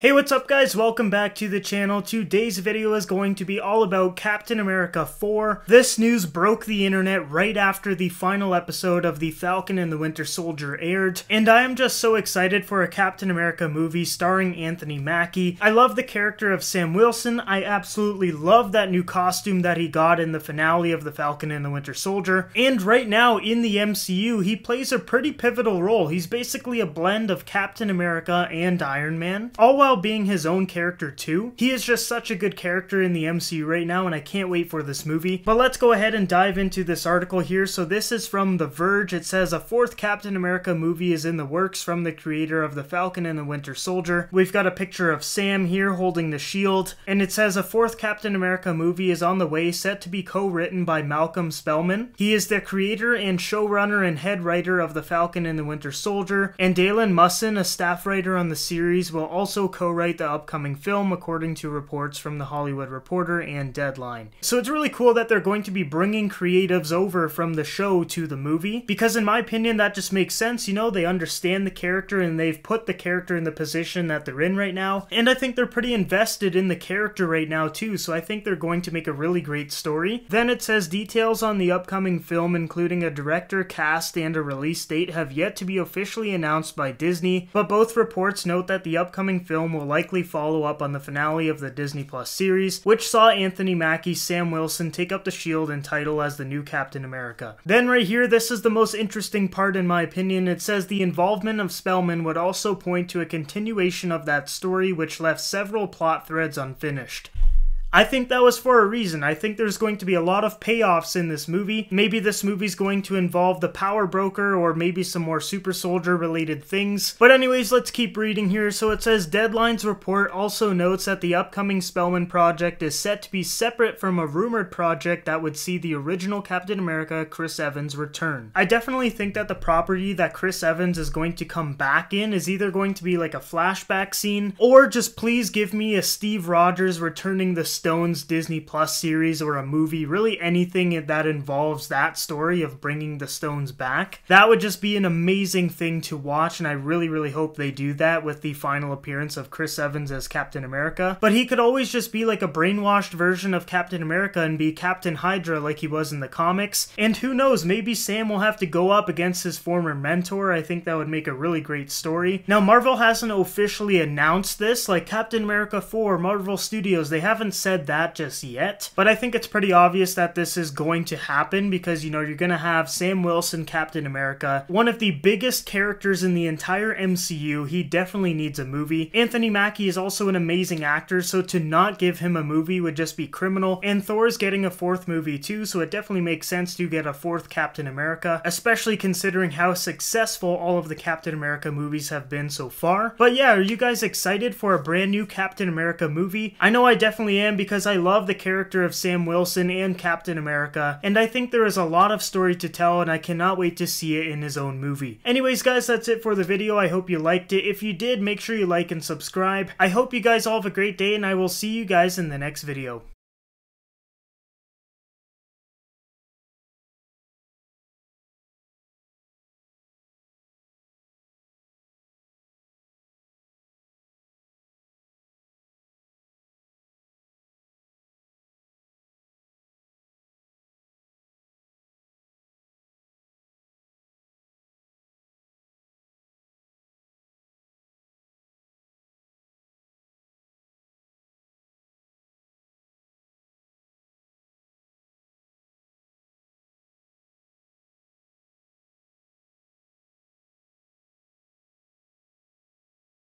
Hey what's up guys welcome back to the channel. Today's video is going to be all about Captain America 4. This news broke the internet right after the final episode of The Falcon and the Winter Soldier aired and I am just so excited for a Captain America movie starring Anthony Mackie. I love the character of Sam Wilson. I absolutely love that new costume that he got in the finale of The Falcon and the Winter Soldier and right now in the MCU he plays a pretty pivotal role. He's basically a blend of Captain America and Iron Man. All while being his own character too. He is just such a good character in the MCU right now, and I can't wait for this movie. But let's go ahead and dive into this article here. So this is from The Verge. It says a fourth Captain America movie is in the works from the creator of The Falcon and the Winter Soldier. We've got a picture of Sam here holding the shield, and it says a fourth Captain America movie is on the way, set to be co-written by Malcolm Spellman. He is the creator and showrunner and head writer of The Falcon and the Winter Soldier, and Dalen Musson, a staff writer on the series, will also co write the upcoming film, according to reports from The Hollywood Reporter and Deadline. So it's really cool that they're going to be bringing creatives over from the show to the movie, because in my opinion, that just makes sense. You know, they understand the character and they've put the character in the position that they're in right now. And I think they're pretty invested in the character right now, too, so I think they're going to make a really great story. Then it says details on the upcoming film, including a director, cast, and a release date, have yet to be officially announced by Disney, but both reports note that the upcoming film film will likely follow up on the finale of the Disney Plus series, which saw Anthony Mackie, Sam Wilson take up the shield and title as the new Captain America. Then, right here, this is the most interesting part in my opinion. It says the involvement of Spellman would also point to a continuation of that story, which left several plot threads unfinished. I think that was for a reason. I think there's going to be a lot of payoffs in this movie. Maybe this movie's going to involve the power broker or maybe some more super soldier related things. But anyways, let's keep reading here. So it says Deadline's report also notes that the upcoming Spellman project is set to be separate from a rumored project that would see the original Captain America Chris Evans return. I definitely think that the property that Chris Evans is going to come back in is either going to be like a flashback scene or just please give me a Steve Rogers returning the Stone's Disney Plus series or a movie, really anything that involves that story of bringing the Stones back. That would just be an amazing thing to watch, and I really, really hope they do that with the final appearance of Chris Evans as Captain America. But he could always just be like a brainwashed version of Captain America and be Captain Hydra like he was in the comics. And who knows, maybe Sam will have to go up against his former mentor. I think that would make a really great story. Now, Marvel hasn't officially announced this, like Captain America 4, Marvel Studios, they haven't said said that just yet, but I think it's pretty obvious that this is going to happen because, you know, you're going to have Sam Wilson, Captain America, one of the biggest characters in the entire MCU. He definitely needs a movie. Anthony Mackie is also an amazing actor, so to not give him a movie would just be criminal. And Thor's getting a fourth movie too, so it definitely makes sense to get a fourth Captain America, especially considering how successful all of the Captain America movies have been so far. But yeah, are you guys excited for a brand new Captain America movie? I know I definitely am because I love the character of Sam Wilson and Captain America, and I think there is a lot of story to tell, and I cannot wait to see it in his own movie. Anyways, guys, that's it for the video. I hope you liked it. If you did, make sure you like and subscribe. I hope you guys all have a great day, and I will see you guys in the next video.